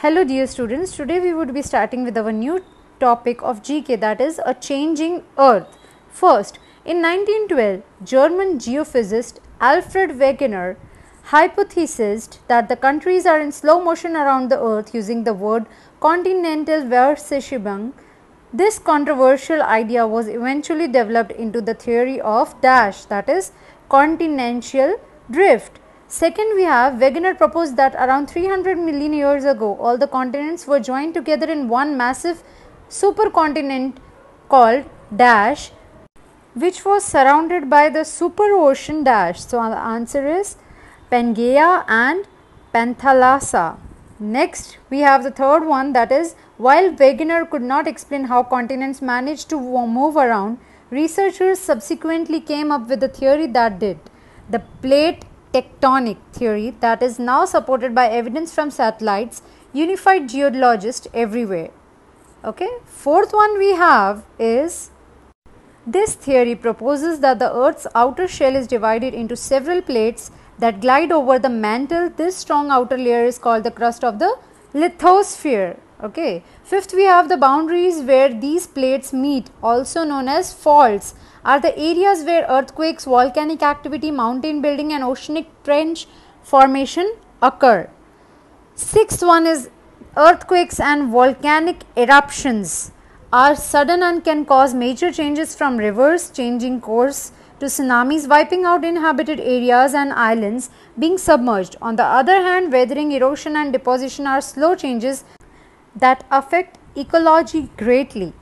Hello dear students, today we would be starting with our new topic of GK that is a changing earth. First, in 1912, German geophysicist Alfred Wegener hypothesized that the countries are in slow motion around the earth using the word continental verschiebung. This controversial idea was eventually developed into the theory of dash that is continental drift Second, we have Wegener proposed that around 300 million years ago, all the continents were joined together in one massive supercontinent called dash, which was surrounded by the super ocean dash. So, the answer is Pangaea and Panthalassa. Next, we have the third one that is while Wegener could not explain how continents managed to move around, researchers subsequently came up with a theory that did. The plate tectonic theory that is now supported by evidence from satellites, unified geologists everywhere. Okay. Fourth one we have is this theory proposes that the Earth's outer shell is divided into several plates that glide over the mantle. This strong outer layer is called the crust of the lithosphere okay fifth we have the boundaries where these plates meet also known as faults are the areas where earthquakes volcanic activity mountain building and oceanic trench formation occur sixth one is earthquakes and volcanic eruptions are sudden and can cause major changes from rivers changing course to tsunamis wiping out inhabited areas and islands being submerged. On the other hand, weathering, erosion and deposition are slow changes that affect ecology greatly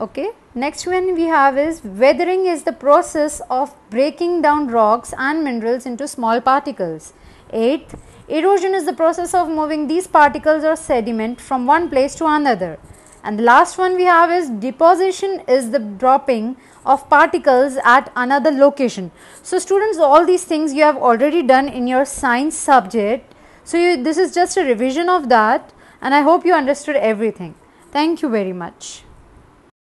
okay next one we have is weathering is the process of breaking down rocks and minerals into small particles eighth erosion is the process of moving these particles or sediment from one place to another and the last one we have is deposition is the dropping of particles at another location so students all these things you have already done in your science subject so you, this is just a revision of that and I hope you understood everything. Thank you very much.